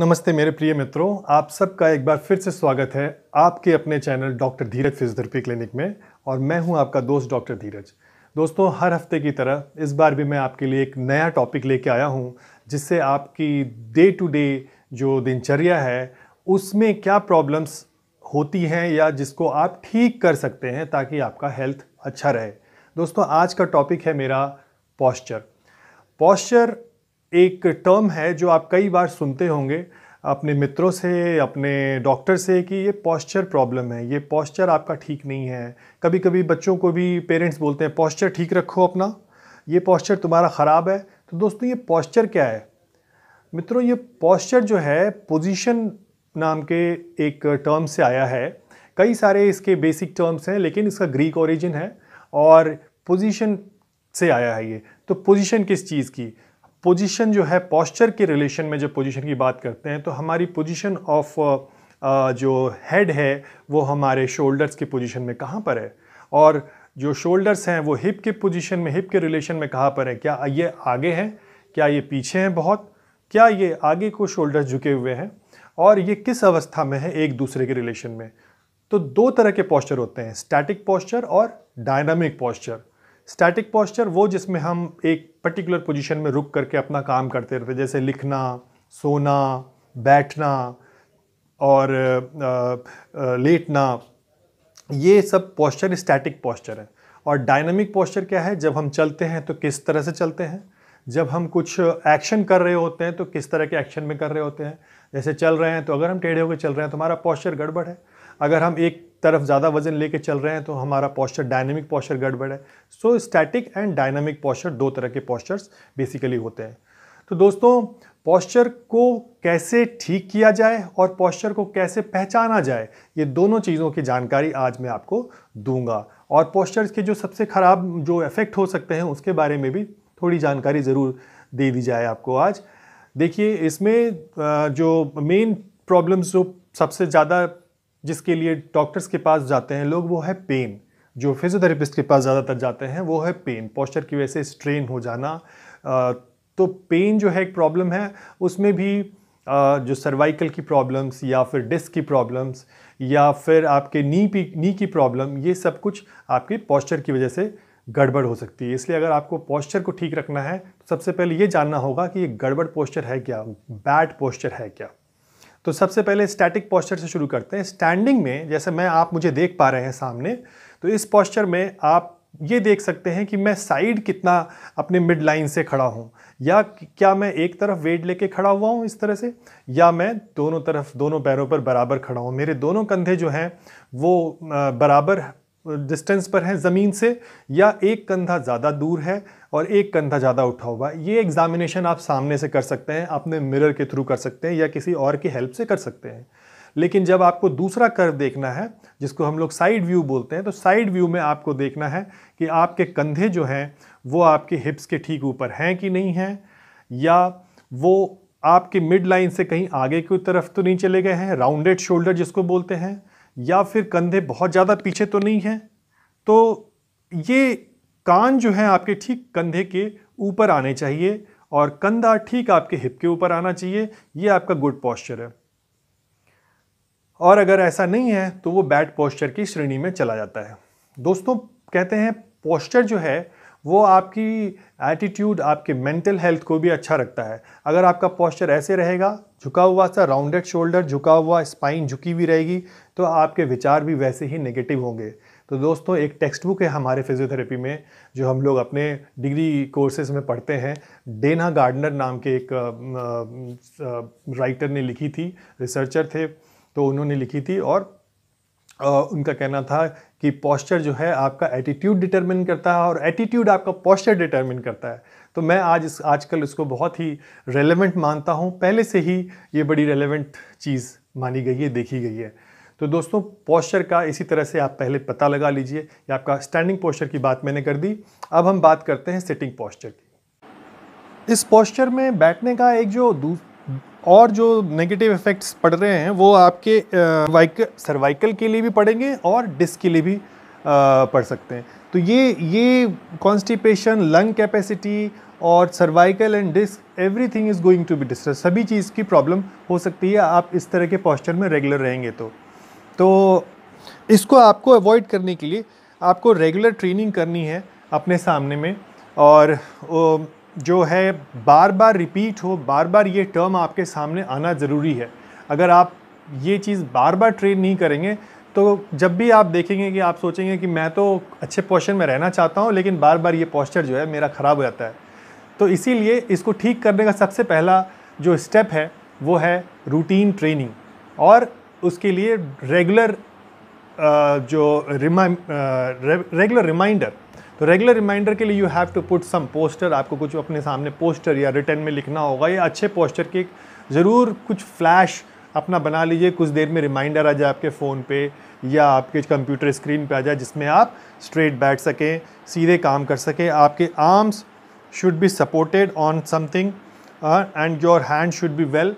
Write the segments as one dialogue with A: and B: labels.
A: नमस्ते मेरे प्रिय मित्रों आप सबका एक बार फिर से स्वागत है आपके अपने channel doctor Dheeraj physiotherapy clinic में और मैं हूं आपका दोस्त डॉक्टर धीरज दोस्तों हर हफ्ते की तरह इस बार भी मैं आपके लिए एक नया टॉपिक लेके आया हूं जिससे आपकी डे टू डे जो दिनचर्या है उसमें क्या प्रॉब्लम्स होती हैं या जिसको आप ठीक कर सकते हैं ताकि आपका हेल्थ अच्छा रहे दोस्तों आज का टॉपिक है मेरा पॉस्चर पॉस्चर एक टर्म है जो आप कई बार सुनते होंगे अपने मित्रों से अपने डॉक्टर से कि ये पॉस्चर प्रॉब्लम है ये पॉस्चर आपका ठीक नहीं है कभी कभी बच्चों को भी पेरेंट्स बोलते हैं पॉस्चर ठीक रखो अपना ये पॉस्चर तुम्हारा ख़राब है तो दोस्तों ये पॉस्चर क्या है मित्रों ये पॉस्चर जो है पोजीशन नाम के एक टर्म से आया है कई सारे इसके बेसिक टर्म्स हैं लेकिन इसका ग्रीक ओरिजिन है और पोजीशन से आया है ये तो पोजीशन किस चीज़ की पोजीशन जो है पॉस्चर के रिलेशन में जब पोजीशन की बात करते हैं तो हमारी पोजीशन ऑफ uh, uh, जो हेड है वो हमारे शोल्डर्स के पोजीशन में कहाँ पर है और जो शोल्डर्स हैं वो हिप के पोजीशन में हिप के रिलेशन में कहाँ पर है क्या ये आगे हैं क्या ये पीछे हैं बहुत क्या ये आगे को शोल्डर्स झुके हुए हैं और ये किस अवस्था में है एक दूसरे के रिलेशन में तो दो तरह के पॉस्चर होते हैं स्टैटिक पॉस्चर और डायनामिक पॉस्चर स्टैटिक पॉस्चर वो जिसमें हम एक पर्टिकुलर पोजीशन में रुक करके अपना काम करते रहते जैसे लिखना सोना बैठना और आ, आ, लेटना ये सब पॉस्चर स्टैटिक पॉस्चर है और डायनामिक पॉस्चर क्या है जब हम चलते हैं तो किस तरह से चलते हैं जब हम कुछ एक्शन कर रहे होते हैं तो किस तरह के एक्शन में कर रहे होते हैं जैसे चल रहे हैं तो अगर हम टेढ़े होकर चल रहे हैं तो हमारा पॉस्चर गड़बड़ है अगर हम एक तरफ ज़्यादा वजन लेके चल रहे हैं तो हमारा पॉस्चर डायनेमिक पॉस्चर गड़बड़ है so static and dynamic posture दो तरह के पॉस्चर्स बेसिकली होते हैं तो दोस्तों पॉस्चर को कैसे ठीक किया जाए और पॉस्चर को कैसे पहचाना जाए ये दोनों चीज़ों की जानकारी आज मैं आपको दूंगा और पॉस्चर्स के जो सबसे ख़राब जो इफ़ेक्ट हो सकते हैं उसके बारे में भी थोड़ी जानकारी ज़रूर दे दी जाए आपको आज देखिए इसमें जो मेन प्रॉब्लम्स जो सबसे ज़्यादा जिसके लिए डॉक्टर्स के पास जाते हैं लोग वो है पेन जो फिजियोथेरेपिस्ट के पास ज़्यादातर जाते हैं वो है पेन पॉस्चर की वजह से स्ट्रेन हो जाना तो पेन जो है एक प्रॉब्लम है उसमें भी जो सर्वाइकल की प्रॉब्लम्स या फिर डिस्क की प्रॉब्लम्स या फिर आपके नी पी नी की प्रॉब्लम ये सब कुछ आपके पॉस्चर की वजह से गड़बड़ हो सकती है इसलिए अगर आपको पॉस्चर को ठीक रखना है तो सबसे पहले ये जानना होगा कि ये गड़बड़ पोस्चर है क्या बैड पोस्चर है क्या तो सबसे पहले स्टैटिक पॉस्चर से शुरू करते हैं स्टैंडिंग में जैसे मैं आप मुझे देख पा रहे हैं सामने तो इस पॉस्चर में आप ये देख सकते हैं कि मैं साइड कितना अपने मिड लाइन से खड़ा हूँ या क्या मैं एक तरफ वेट लेके खड़ा हुआ हूँ इस तरह से या मैं दोनों तरफ दोनों पैरों पर बराबर खड़ा हूँ मेरे दोनों कंधे जो हैं वो बराबर डिस्टेंस पर है ज़मीन से या एक कंधा ज़्यादा दूर है और एक कंधा ज़्यादा उठा हुआ है ये एग्ज़ामिनेशन आप सामने से कर सकते हैं अपने मिरर के थ्रू कर सकते हैं या किसी और की हेल्प से कर सकते हैं लेकिन जब आपको दूसरा कर्व देखना है जिसको हम लोग साइड व्यू बोलते हैं तो साइड व्यू में आपको देखना है कि आपके कंधे जो हैं वो आपके हिप्स के ठीक ऊपर हैं कि नहीं हैं या वो आपके मिड लाइन से कहीं आगे की तरफ तो नहीं चले गए हैं राउंडेड शोल्डर जिसको बोलते हैं या फिर कंधे बहुत ज़्यादा पीछे तो नहीं हैं तो ये कान जो है आपके ठीक कंधे के ऊपर आने चाहिए और कंधा ठीक आपके हिप के ऊपर आना चाहिए ये आपका गुड पॉस्चर है और अगर ऐसा नहीं है तो वो बैड पॉस्चर की श्रेणी में चला जाता है दोस्तों कहते हैं पॉस्चर जो है वो आपकी एटीट्यूड आपके मेंटल हेल्थ को भी अच्छा रखता है अगर आपका पॉस्चर ऐसे रहेगा झुका हुआ सा राउंडेड शोल्डर झुका हुआ स्पाइन झुकी हुई रहेगी तो आपके विचार भी वैसे ही नेगेटिव होंगे तो दोस्तों एक टेक्स्ट बुक है हमारे फिजियोथेरेपी में जो हम लोग अपने डिग्री कोर्सेज में पढ़ते हैं डेना गार्डनर नाम के एक राइटर ने लिखी थी रिसर्चर थे तो उन्होंने लिखी थी और उनका कहना था कि पॉस्चर जो है आपका एटीट्यूड डिटरमिन करता है और एटीट्यूड आपका पॉस्चर डिटरमिन करता है तो मैं आज इस आजकल इसको बहुत ही रेलेवेंट मानता हूँ पहले से ही ये बड़ी रेलेवेंट चीज़ मानी गई है देखी गई है तो दोस्तों पॉस्चर का इसी तरह से आप पहले पता लगा लीजिए या आपका स्टैंडिंग पॉस्चर की बात मैंने कर दी अब हम बात करते हैं सिटिंग पॉस्चर की इस पॉस्चर में बैठने का एक जो और जो नेगेटिव इफ़ेक्ट्स पड़ रहे हैं वो आपके सर्वाइकल सर्वाइकल के लिए भी पड़ेंगे और डिस्क के लिए भी पड़ सकते हैं तो ये ये कॉन्स्टिपेशन लंग कैपेसिटी और cervical and disc everything is going to be disturb सभी चीज़ की प्रॉब्लम हो सकती है आप इस तरह के पॉस्चर में रेगुलर रहेंगे तो तो इसको आपको अवॉइड करने के लिए आपको रेगुलर ट्रेनिंग करनी है अपने सामने में और जो है बार बार रिपीट हो बार बार ये टर्म आपके सामने आना ज़रूरी है अगर आप ये चीज़ बार बार ट्रेन नहीं करेंगे तो जब भी आप देखेंगे कि आप सोचेंगे कि मैं तो अच्छे पोस्चर में रहना चाहता हूँ लेकिन बार बार ये पोस्चर जो है मेरा ख़राब हो जाता है तो इसीलिए इसको ठीक करने का सबसे पहला जो स्टेप है वो है रूटीन ट्रेनिंग और उसके लिए रेगुलर जो रिमा रेगुलर रिमाइंडर तो रेगुलर रिमाइंडर के लिए you have to put some poster आपको कुछ अपने सामने पोस्टर या रिटर्न में लिखना होगा या अच्छे पोस्टर के ज़रूर कुछ फ्लैश अपना बना लीजिए कुछ देर में रिमाइंडर आ जाए आपके फ़ोन पे या आपके कंप्यूटर स्क्रीन पे आ जाए जिसमें आप स्ट्रेट बैठ सकें सीधे काम कर सकें आपके arms should be supported on something and your hand should be well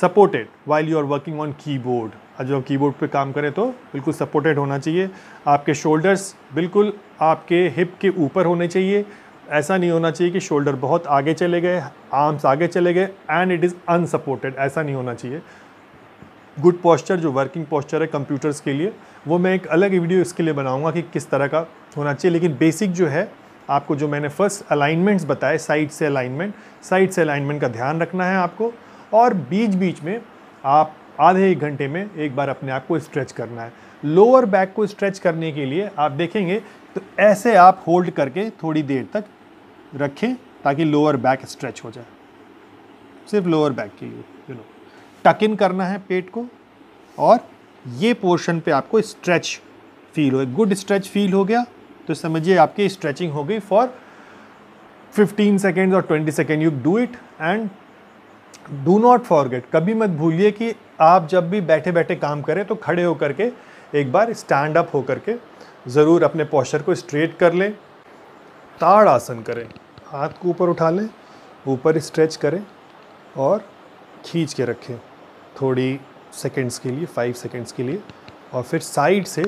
A: supported while you are working on keyboard जो कीबोर्ड पे काम करें तो बिल्कुल सपोर्टेड होना चाहिए आपके शोल्डर्स बिल्कुल आपके हिप के ऊपर होने चाहिए ऐसा नहीं होना चाहिए कि शोल्डर बहुत आगे चले गए आर्म्स आगे चले गए एंड इट इज़ अनसपोर्टेड ऐसा नहीं होना चाहिए गुड पॉस्चर जो वर्किंग पॉस्चर है कंप्यूटर्स के लिए वो मैं एक अलग वीडियो इसके लिए बनाऊंगा कि किस तरह का होना चाहिए लेकिन बेसिक जो है आपको जो मैंने फर्स्ट अलाइनमेंट्स बताए साइड से अलाइनमेंट साइड से अलाइनमेंट का ध्यान रखना है आपको और बीच बीच में आप आधे एक घंटे में एक बार अपने आप को स्ट्रेच करना है लोअर बैक को स्ट्रेच करने के लिए आप देखेंगे तो ऐसे आप होल्ड करके थोड़ी देर तक रखें ताकि लोअर बैक स्ट्रेच हो जाए सिर्फ लोअर बैक के लिए यू नो टक इन करना है पेट को और ये पोर्शन पे आपको स्ट्रेच फील हो गुड स्ट्रेच फील हो गया तो समझिए आपकी स्ट्रेचिंग हो गई फॉर 15 सेकेंड्स और 20 second you do it and do not forget कभी मत भूलिए कि आप जब भी बैठे बैठे काम करें तो खड़े होकर के एक बार स्टैंड अप होकर के ज़रूर अपने पॉस्चर को स्ट्रेट कर लें ताड़ आसन करें हाथ को ऊपर उठा लें ऊपर स्ट्रेच करें और खींच के रखें थोड़ी सेकेंड्स के लिए फाइव सेकेंड्स के लिए और फिर साइड से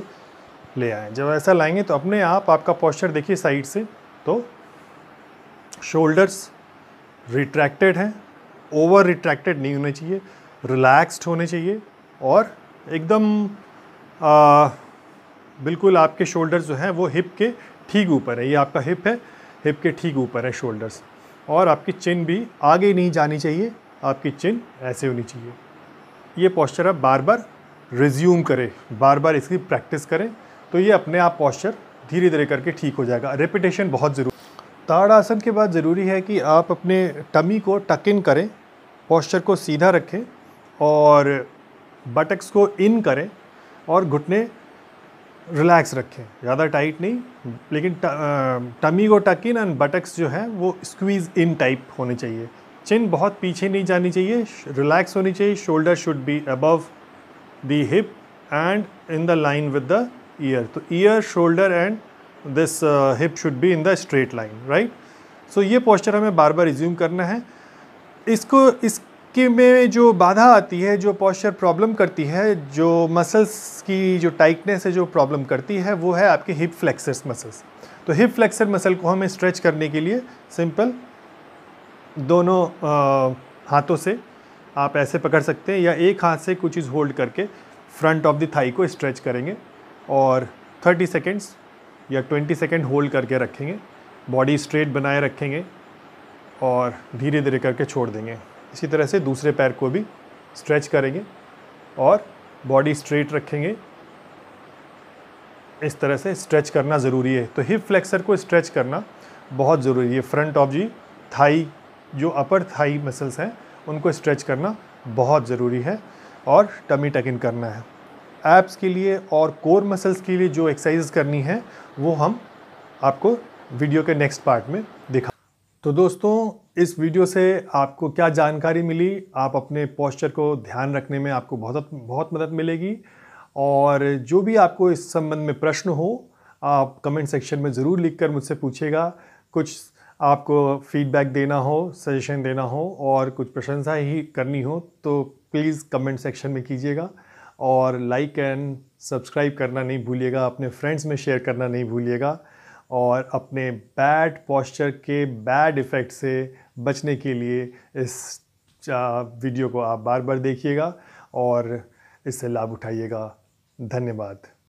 A: ले आएँ जब ऐसा लाएंगे तो अपने आप आपका पॉस्चर देखिए साइड से तो शोल्डर्स रिट्रैक्टेड हैं ओवर रिट्रैक्टेड नहीं होने चाहिए रिलैक्स्ड होने चाहिए और एकदम आ, बिल्कुल आपके शोल्डर्स जो हैं वो हिप के ठीक ऊपर है ये आपका हिप है हिप के ठीक ऊपर है शोल्डर्स और आपकी चिन भी आगे नहीं जानी चाहिए आपकी चिन ऐसे होनी चाहिए ये पॉस्चर आप बार बार रिज्यूम करें बार बार इसकी प्रैक्टिस करें तो ये अपने आप पॉस्चर धीरे धीरे करके ठीक हो जाएगा रेपिटेशन बहुत ज़रूरी ताड़ासन के बाद ज़रूरी है कि आप अपने टमी को टक इन करें पॉस्चर को सीधा रखें और बटक्स को इन करें और घुटने रिलैक्स रखें ज़्यादा टाइट नहीं लेकिन टमी को टक इन एंड बटक्स जो है वो स्क्वीज़ इन टाइप होने चाहिए चिन बहुत पीछे नहीं जानी चाहिए रिलैक्स होनी चाहिए shoulder should be above the hip and in the line with the ear तो ear shoulder and this hip should be in the straight line right so ये पोस्चर हमें बार बार रिज्यूम करना है इसको इसके में जो बाधा आती है जो पॉस्चर प्रॉब्लम करती है जो मसल्स की जो टाइटनेस है जो प्रॉब्लम करती है वो है आपके हिप फ्लेक्सर्स मसल्स तो हिप फ्लेक्सर मसल को हमें स्ट्रेच करने के लिए सिंपल दोनों आ, uh, हाथों से आप ऐसे पकड़ सकते हैं या एक हाथ से कुछ चीज़ होल्ड करके फ्रंट ऑफ द थाई को स्ट्रेच करेंगे और थर्टी सेकेंड्स या 20 सेकेंड होल्ड करके रखेंगे बॉडी स्ट्रेट बनाए रखेंगे और धीरे धीरे करके छोड़ देंगे इसी तरह से दूसरे पैर को भी स्ट्रेच करेंगे और बॉडी स्ट्रेट रखेंगे इस तरह से स्ट्रेच करना ज़रूरी है तो हिप फ्लेक्सर को स्ट्रेच करना बहुत ज़रूरी है फ्रंट ऑफ जी थाई जो अपर थाई मसल्स हैं उनको स्ट्रेच करना बहुत ज़रूरी है और टमी टक इन करना है एप्स के लिए और कोर मसल्स के लिए जो एक्सरसाइज करनी है वो हम आपको वीडियो के नेक्स्ट पार्ट में दिखा तो दोस्तों इस वीडियो से आपको क्या जानकारी मिली आप अपने पोस्चर को ध्यान रखने में आपको बहुत बहुत मदद मिलेगी और जो भी आपको इस संबंध में प्रश्न हो आप कमेंट सेक्शन में ज़रूर लिखकर मुझसे पूछेगा कुछ आपको फीडबैक देना हो सजेशन देना हो और कुछ प्रशंसा ही करनी हो तो प्लीज़ कमेंट सेक्शन में कीजिएगा और लाइक एंड सब्सक्राइब करना नहीं भूलिएगा अपने फ्रेंड्स में शेयर करना नहीं भूलिएगा और अपने बैड पॉस्चर के बैड इफ़ेक्ट से बचने के लिए इस वीडियो को आप बार बार देखिएगा और इससे लाभ उठाइएगा धन्यवाद